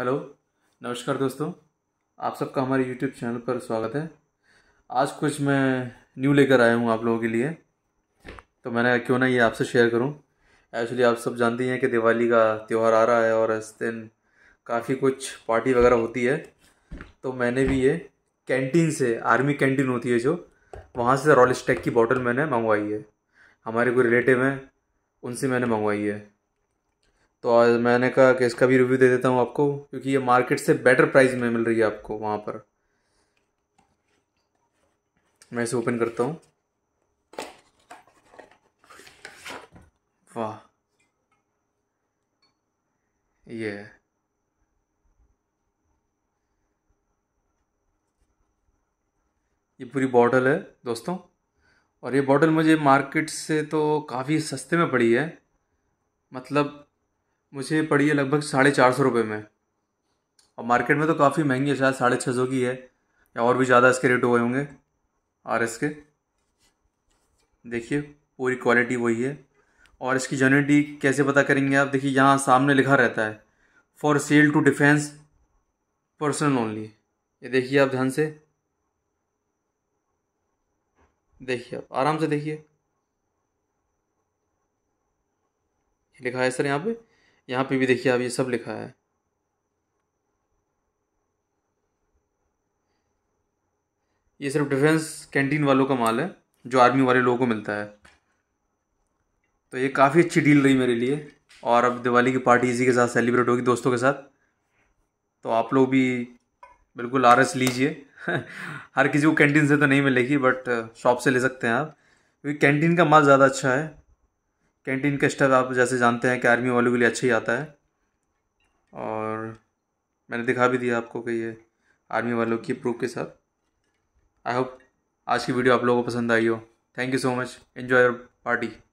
hello नमस्कार दोस्तों आप सबका हमारे यूट्यूब चैनल पर स्वागत है आज कुछ मैं न्यू लेकर आया हूँ आप लोगों के लिए तो मैंने क्यों ना ये आपसे शेयर करूँ एक्चुअली आप सब जानते हैं कि दिवाली का त्यौहार आ रहा है और इस दिन काफ़ी कुछ पार्टी वगैरह होती है तो मैंने भी ये कैंटीन से आर्मी कैंटीन होती है जो वहाँ से रॉल स्टेक की बॉटल मैंने मंगवाई है हमारे कोई रिलेटिव हैं उनसे मैंने मंगवाई है तो आज मैंने कहा कि इसका भी रिव्यू दे देता हूँ आपको क्योंकि ये मार्केट से बेटर प्राइस में मिल रही है आपको वहाँ पर मैं इसे ओपन करता हूँ वाह ये है ये पूरी बॉटल है दोस्तों और ये बॉटल मुझे मार्केट से तो काफ़ी सस्ते में पड़ी है मतलब मुझे पड़ी है लगभग साढ़े चार सौ रुपये में और मार्केट में तो काफ़ी महंगी है शायद साढ़े छः सौ की है या और भी ज़्यादा इसके रेट हुए होंगे आर एस के देखिए पूरी क्वालिटी वही है और इसकी जेन्यूनिटी कैसे पता करेंगे आप देखिए यहाँ सामने लिखा रहता है for sale to defence personnel only ये देखिए आप ध्यान से देखिए आप आराम से देखिए लिखा है सर यहाँ पे यहाँ पे भी देखिए आप ये सब लिखा है ये सिर्फ डिफेंस कैंटीन वालों का माल है जो आर्मी वाले लोगों को मिलता है तो ये काफ़ी अच्छी डील रही मेरे लिए और अब दिवाली की पार्टी इसी के साथ सेलिब्रेट होगी दोस्तों के साथ तो आप लोग भी बिल्कुल आर लीजिए हर किसी को कैंटीन से तो नहीं मिलेगी बट शॉप से ले सकते हैं आप क्योंकि कैंटीन का माल ज़्यादा अच्छा है कैंटीन का स्टाफ आप जैसे जानते हैं कि आर्मी वालों के लिए अच्छा ही आता है और मैंने दिखा भी दिया आपको कि ये आर्मी वालों की प्रूफ के साथ आई होप आज की वीडियो आप लोगों को पसंद आई हो thank you so much enjoy your party